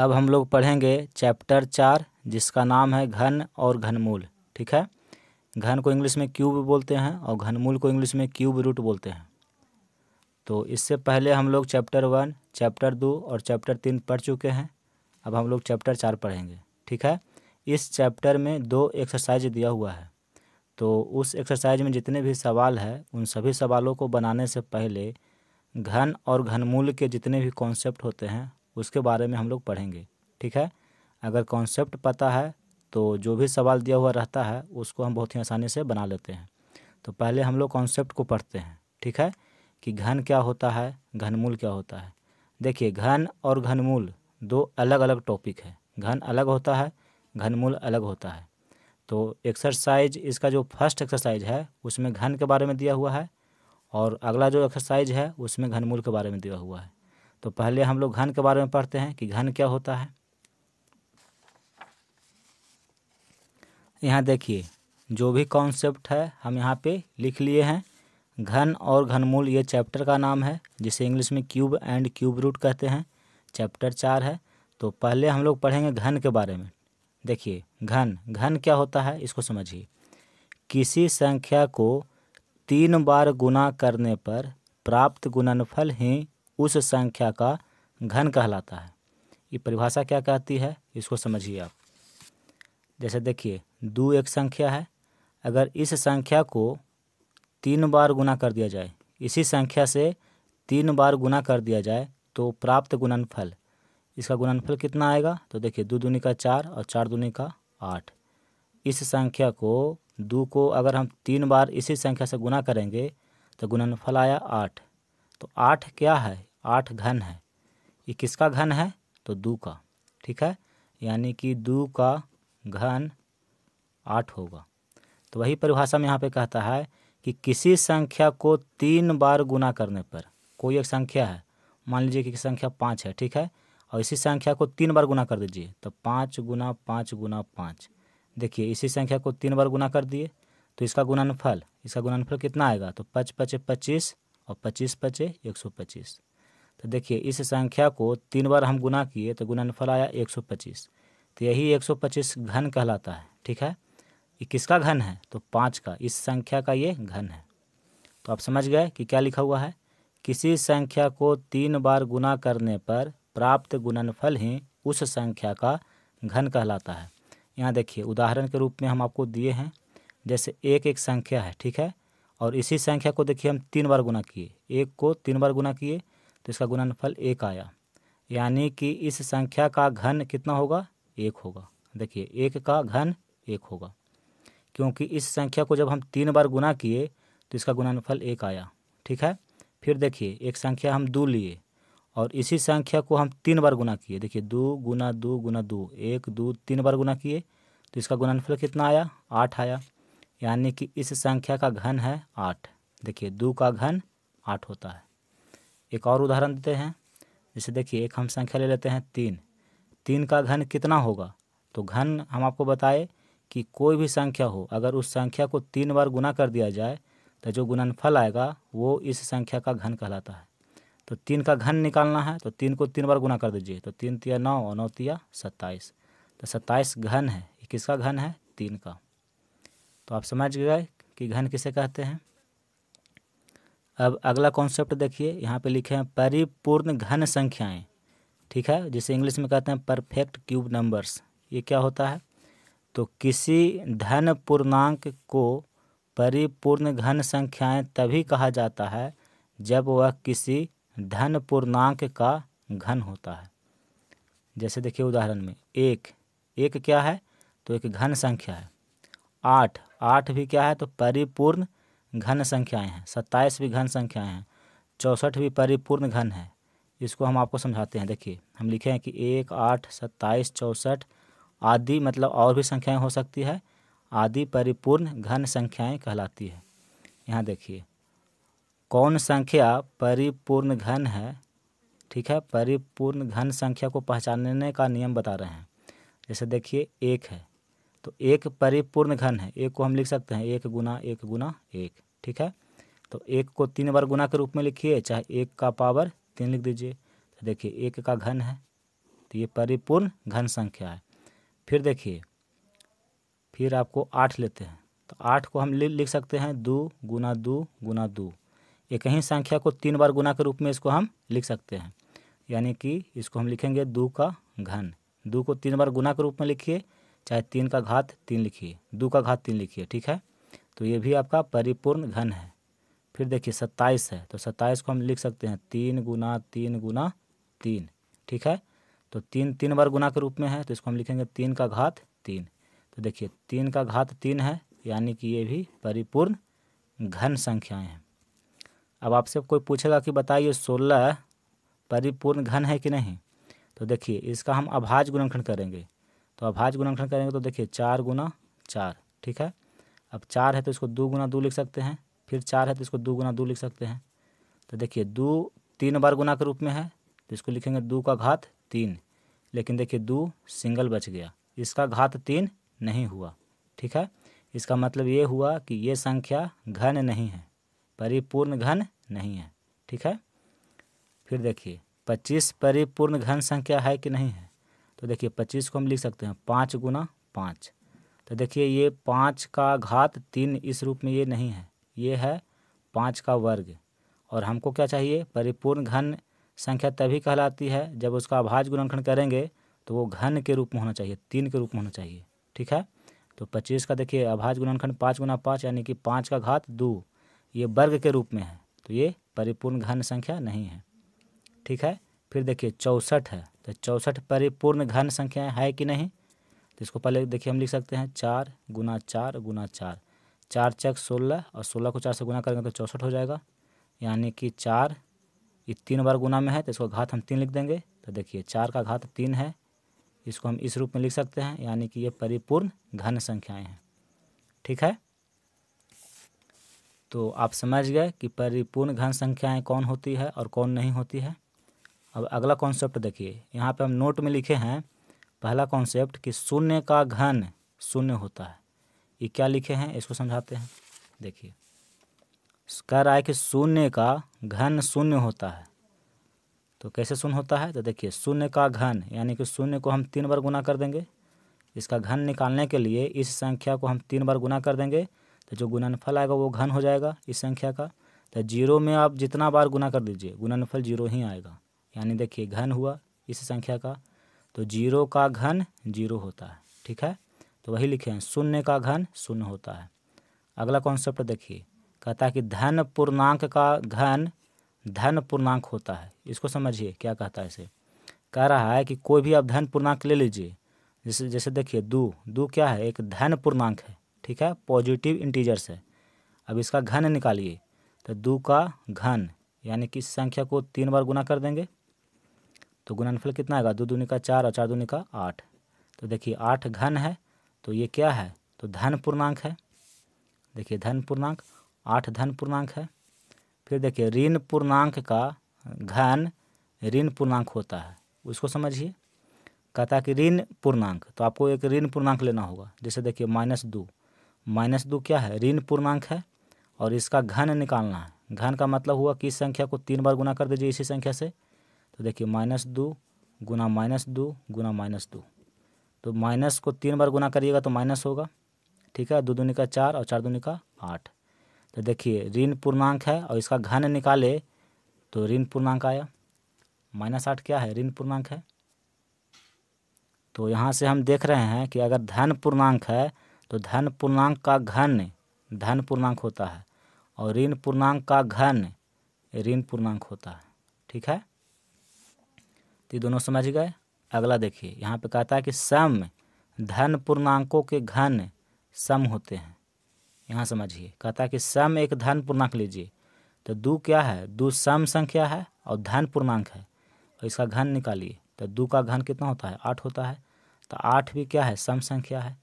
अब हम लोग पढ़ेंगे चैप्टर चार जिसका नाम है घन और घनमूल ठीक है घन को इंग्लिश में क्यूब बोलते हैं और घनमूल को इंग्लिश में क्यूब रूट बोलते हैं तो इससे पहले हम लोग चैप्टर वन चैप्टर दो और चैप्टर तीन पढ़ चुके हैं अब हम लोग चैप्टर चार पढ़ेंगे ठीक है इस चैप्टर में दो एक्सरसाइज दिया हुआ है तो उस एक्सरसाइज में जितने भी सवाल है उन सभी सवालों को बनाने से पहले घन और घनमूल के जितने भी कॉन्सेप्ट होते हैं उसके बारे में हम लोग पढ़ेंगे ठीक है अगर कॉन्सेप्ट पता है तो जो भी सवाल दिया हुआ रहता है उसको हम बहुत ही आसानी से बना लेते हैं तो पहले हम लोग कॉन्सेप्ट को पढ़ते हैं ठीक है कि घन क्या होता है घनमूल क्या होता है देखिए घन और घनमूल दो अलग अलग टॉपिक है घन अलग होता है घनमूल अलग होता है तो एक्सरसाइज इसका जो फर्स्ट एक्सरसाइज है उसमें घन के बारे में दिया हुआ है और अगला जो एक्सरसाइज है उसमें घनमूल के बारे में दिया हुआ है तो पहले हम लोग घन के बारे में पढ़ते हैं कि घन क्या होता है यहाँ देखिए जो भी कॉन्सेप्ट है हम यहाँ पे लिख लिए हैं घन और घनमूल ये चैप्टर का नाम है जिसे इंग्लिश में क्यूब एंड क्यूब रूट कहते हैं चैप्टर चार है तो पहले हम लोग पढ़ेंगे घन के बारे में देखिए घन घन क्या होता है इसको समझिए किसी संख्या को तीन बार गुना करने पर प्राप्त गुणनफल ही उस संख्या का घन कहलाता है ये परिभाषा क्या कहती है इसको समझिए आप जैसे देखिए दो एक संख्या है अगर इस संख्या को तीन बार गुना कर दिया जाए इसी संख्या से तीन बार गुना कर दिया जाए तो प्राप्त गुणनफल इसका गुणनफल कितना आएगा तो देखिए दो दूनी का चार और चार दूनी का आठ इस संख्या को दो को अगर हम तीन बार इसी संख्या से गुना करेंगे तो गुणनफल आया आठ तो आठ क्या है आठ घन है ये किसका घन है तो दो का ठीक है यानी कि दू का घन आठ होगा तो वही परिभाषा में यहाँ पे कहता है कि किसी संख्या को तीन बार गुना करने पर कोई एक संख्या है मान लीजिए कि संख्या पाँच है ठीक है और इसी संख्या को तीन बार गुना कर दीजिए तो पाँच गुना पाँच गुना पाँच देखिए इसी संख्या को तीन बार गुना कर दिए तो इसका गुणनफल इसका गुणनफल कितना आएगा तो पच पचे पच्चीस और पच्चीस पचे एक सौ पच्चीस तो देखिए इस संख्या को तीन बार हम गुना किए तो गुणनफल आया एक सौ पच्चीस तो यही एक सौ पच्चीस घन कहलाता है ठीक है ये किसका घन है तो पाँच का इस संख्या का ये घन है तो आप समझ गए कि क्या लिखा हुआ है किसी संख्या को तीन बार गुना करने पर प्राप्त गुणनफल ही उस संख्या का घन कहलाता है यहाँ देखिए उदाहरण के रूप में हम आपको दिए हैं जैसे एक एक संख्या है ठीक है और इसी संख्या को देखिए हम तीन बार गुना किए एक को तीन बार गुना किए तो इसका गुणनफल एक आया यानी कि इस संख्या का घन कितना होगा एक होगा देखिए एक का घन एक होगा क्योंकि इस संख्या को जब हम तीन बार गुना किए तो इसका गुणनफल एक आया ठीक है फिर देखिए एक संख्या हम दो लिए और इसी संख्या को हम तीन बार गुना किए देखिए दो गुना दो गुना दो एक दो तीन बार गुना किए तो इसका गुणनफल कितना आया आठ आया यानी कि इस संख्या का घन है आठ देखिए दो का घन आठ होता है एक और उदाहरण देते हैं जैसे देखिए एक हम संख्या ले लेते हैं तीन तीन का घन कितना होगा तो घन हम आपको बताए कि कोई भी संख्या हो अगर उस संख्या को तीन बार गुना कर दिया जाए तो जो गुणनफल आएगा वो इस संख्या का घन कहलाता है तो तीन का घन निकालना है तो तीन को तीन बार गुना कर दीजिए तो तीन तिया नौ और नौ तिया सत्ताईस तो सत्ताईस घन है किसका घन है तीन का तो आप समझ गए कि घन किसे कहते हैं अब अगला कॉन्सेप्ट देखिए यहाँ पे लिखे हैं परिपूर्ण घन संख्याएं ठीक है जिसे इंग्लिश में कहते हैं परफेक्ट क्यूब नंबर्स ये क्या होता है तो किसी धन पूर्णांक को परिपूर्ण घन संख्याएं तभी कहा जाता है जब वह किसी धन पूर्णांक का घन होता है जैसे देखिए उदाहरण में एक एक क्या है तो एक घन संख्या है आठ आठ भी क्या है तो परिपूर्ण घन संख्याएं हैं सत्ताईस भी घन संख्याएं हैं चौंसठ भी परिपूर्ण घन है इसको हम आपको समझाते हैं देखिए हम लिखे हैं कि एक आठ सत्ताईस चौंसठ आदि मतलब और भी संख्याएं हो सकती है आदि परिपूर्ण घन संख्याएं कहलाती है यहाँ देखिए कौन संख्या परिपूर्ण घन है ठीक है परिपूर्ण घन संख्या को पहचानने का नियम बता रहे हैं जैसे देखिए एक है तो एक परिपूर्ण घन है एक को हम लिख सकते हैं एक गुना एक गुना एक ठीक है तो एक को तीन बार गुना के रूप में लिखिए चाहे एक का पावर तीन लिख दीजिए तो देखिए एक का घन है तो ये परिपूर्ण घन संख्या है फिर देखिए फिर आपको आठ लेते हैं तो आठ को हम लिख सकते हैं दो गुना दो गुना दो एक ही संख्या को तीन बार गुना के रूप में इसको हम लिख सकते हैं यानी कि इसको हम लिखेंगे दो का घन दो को तीन बार गुना के रूप में लिखिए चाहे तीन का घात तीन लिखिए दो का घात तीन लिखिए ठीक है तो ये भी आपका परिपूर्ण घन है फिर देखिए सत्ताईस है तो सत्ताईस को हम लिख सकते हैं तीन गुना तीन गुना तीन ठीक है तो तीन तीन बार गुना के रूप में है तो इसको हम लिखेंगे तीन का घात तीन तो देखिए तीन का घात तीन है यानी कि ये भी परिपूर्ण घन संख्याएं हैं अब आपसे कोई पूछेगा कि बताइए सोलह परिपूर्ण घन है कि नहीं तो देखिए इसका हम अभाज गुणनखंड करेंगे तो अब भाज्य गुणांकन करेंगे तो देखिए चार गुना चार ठीक है अब चार है तो इसको दो गुना दो लिख सकते हैं फिर चार है तो इसको दो गुना दो लिख सकते हैं तो देखिए दो तीन बार गुना के रूप में है तो इसको लिखेंगे दो का घात तीन लेकिन देखिए दो सिंगल बच गया इसका घात तीन नहीं हुआ ठीक है इसका मतलब ये हुआ कि ये संख्या घन नहीं है परिपूर्ण घन नहीं है ठीक है फिर देखिए पच्चीस परिपूर्ण घन संख्या है कि नहीं है तो देखिए पच्चीस को हम लिख सकते हैं पाँच गुना पाँच तो देखिए ये पाँच का घात तीन इस रूप में ये नहीं है ये है पाँच का वर्ग और हमको क्या चाहिए परिपूर्ण घन संख्या तभी कहलाती है जब उसका अभाज गुणनखंड करेंगे तो वो घन के रूप में होना चाहिए तीन के रूप में होना चाहिए ठीक है तो पच्चीस का देखिए अभाज गुणनखंड पाँच गुना पाँच यानी कि पाँच का घात दो ये वर्ग के रूप में है तो ये परिपूर्ण घन संख्या नहीं है ठीक है फिर देखिए चौंसठ है तो चौंसठ परिपूर्ण घन संख्या है कि नहीं तो इसको पहले देखिए हम लिख सकते हैं चार गुना चार गुना चार चार चक सोलह और सोलह को चार से गुना करेंगे तो चौंसठ हो जाएगा यानी कि चार ये तीन बार गुना में है तो इसको घात हम तीन लिख देंगे तो देखिए चार का घात तीन है इसको हम इस रूप में लिख सकते हैं यानी कि ये परिपूर्ण घन संख्याएं हैं ठीक है तो आप समझ गए कि परिपूर्ण घन संख्याएं कौन होती है और कौन नहीं होती है अब अगला कॉन्सेप्ट देखिए यहाँ पे हम नोट में लिखे हैं पहला कॉन्सेप्ट कि शून्य का घन शून्य होता है ये क्या लिखे हैं इसको समझाते हैं देखिए कह रहा है कि शून्य का घन शून्य होता है तो कैसे शून्य होता है तो देखिए शून्य का घन यानी कि शून्य को हम तीन बार गुना कर देंगे इसका घन निकालने के लिए इस संख्या को हम तीन बार गुना कर देंगे तो जो गुणनफल आएगा वो घन हो जाएगा इस संख्या का तो जीरो में आप जितना बार गुना कर दीजिए गुणनफल जीरो ही आएगा यानी देखिए घन हुआ इस संख्या का तो जीरो का घन जीरो होता है ठीक है तो वही लिखे हैं शून्य का घन शून्य होता है अगला कॉन्सेप्ट देखिए कहता है कि धन पूर्णांक का घन धन पूर्णांक होता है इसको समझिए क्या कहता है इसे कह रहा है कि कोई भी आप धन पूर्णांक ले लीजिए जैसे जैसे देखिए दो दो क्या है एक धन पूर्णांक है ठीक है पॉजिटिव इंटीजर्स है अब इसका घन निकालिए तो दो का घन यानी कि इस संख्या को तीन बार गुना कर देंगे तो गुणनफल कितना आएगा दो दुनिका चार और चार दुनिका आठ तो देखिए आठ घन है तो ये क्या है तो धन पूर्णांक है देखिए धन पूर्णांक आठ धन पूर्णांक है फिर देखिए ऋण पूर्णांक का घन ऋण पूर्णांक होता है उसको समझिए कहता है कि ऋण पूर्णांक तो आपको एक ऋण पूर्णांक लेना होगा जैसे देखिए माइनस दो माइनस दो क्या है ऋण पूर्णांक है और इसका घन निकालना है घन का मतलब हुआ कि इस संख्या को तीन बार गुना कर दीजिए इसी संख्या से तो देखिए माइनस दो गुना माइनस दो गुना माइनस दो तो माइनस को तीन बार गुना करिएगा तो माइनस होगा ठीक है दो दूनी का चार और चार दूनी का आठ तो देखिए ऋण पूर्णांक है और इसका घन निकाले तो ऋण पूर्णांक आया माइनस आठ क्या है ऋण पूर्णांक है तो यहाँ से हम देख रहे हैं कि अगर धन पूर्णांक है तो धन पूर्णांक का घन धन पूर्णांक होता है और ऋण पूर्णांक का घन ऋण पूर्णांक होता है ठीक है तो ये दोनों समझ गए अगला देखिए यहाँ पे कहता है कि सम धन पूर्णांकों के घन सम होते हैं यहाँ समझिए कहता है कि सम एक धन पूर्णांक लीजिए तो दू क्या है दो सम संख्या है और धन पूर्णांक है और इसका घन निकालिए तो दू का घन कितना होता है आठ होता है तो आठ भी क्या है सम संख्या है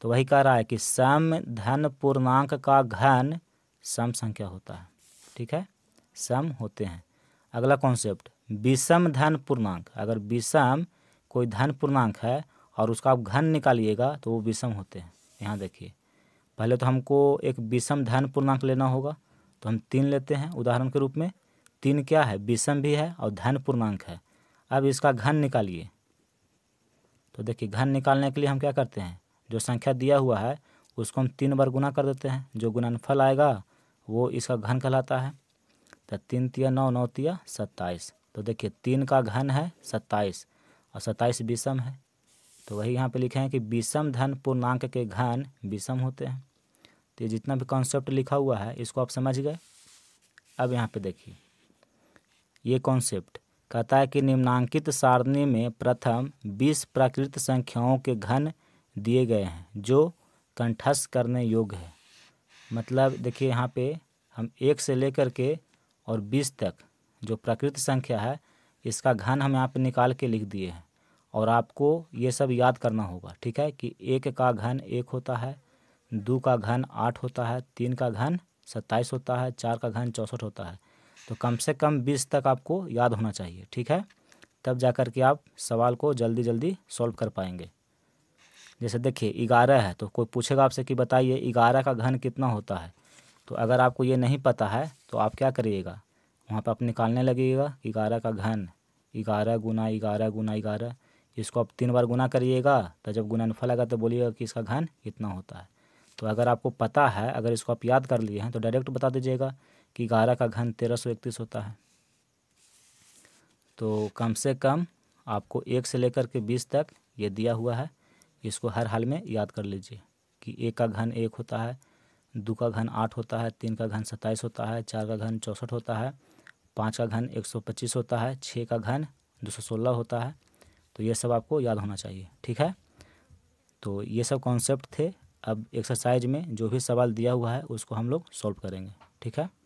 तो वही कह रहा है कि सम धन पूर्णांक का घन सम संख्या होता है ठीक है सम होते हैं अगला कॉन्सेप्ट विषम धन पूर्णांक अगर विषम कोई धन पूर्णांक है और उसका आप घन निकालिएगा तो वो विषम होते हैं यहाँ देखिए पहले तो हमको एक विषम धन पूर्णांक लेना होगा तो हम तीन लेते हैं उदाहरण के रूप में तीन क्या है विषम भी है और धन पूर्णांक है अब इसका घन निकालिए तो देखिए घन निकालने के लिए हम क्या करते हैं जो संख्या दिया हुआ है उसको हम तीन बार गुना कर देते हैं जो गुणनफल आएगा वो इसका घन कहलाता है तो तीन तिया नौ नौ तिया सत्ताईस तो देखिए तीन का घन है सत्ताईस और सत्ताईस विषम है तो वही यहाँ पे लिखे हैं कि विषम धन पूर्णांक के घन विषम होते हैं तो ये जितना भी कॉन्सेप्ट लिखा हुआ है इसको आप समझ गए अब यहाँ पे देखिए ये कॉन्सेप्ट कहता है कि निम्नांकित सारणी में प्रथम बीस प्राकृत संख्याओं के घन दिए गए हैं जो कंठस्थ करने योग्य है मतलब देखिए यहाँ पे हम एक से लेकर के और बीस तक जो प्रकृति संख्या है इसका घन हम यहाँ पे निकाल के लिख दिए हैं और आपको ये सब याद करना होगा ठीक है कि एक का घन एक होता है दो का घन आठ होता है तीन का घन सत्ताईस होता है चार का घन चौंसठ होता है तो कम से कम बीस तक आपको याद होना चाहिए ठीक है तब जा कर के आप सवाल को जल्दी जल्दी सॉल्व कर पाएंगे जैसे देखिए ग्यारह है तो कोई पूछेगा आपसे कि बताइए ग्यारह का घन कितना होता है तो अगर आपको ये नहीं पता है तो आप क्या करिएगा वहाँ पर आप निकालने लगेगा ग्यारह का घन ग्यारह गुना ग्यारह गुना ग्यारह इसको आप तीन बार गुना करिएगा तो जब गुणनफल आएगा तो बोलिएगा कि इसका घन कितना होता है तो अगर आपको पता है अगर इसको आप याद कर लिए हैं तो डायरेक्ट बता दीजिएगा कि ग्यारह का घन तेरह सौ इकतीस होता है तो कम से कम आपको एक से लेकर के बीस तक ये दिया हुआ है इसको हर हाल में याद कर लीजिए कि एक का घन एक होता है दो का घन आठ होता है तीन का घन सत्ताईस होता है चार का घन चौंसठ होता है पाँच का घन एक सौ पच्चीस होता है छः का घन दो सौ सोलह होता है तो ये सब आपको याद होना चाहिए ठीक है तो ये सब कॉन्सेप्ट थे अब एक्सरसाइज में जो भी सवाल दिया हुआ है उसको हम लोग सॉल्व करेंगे ठीक है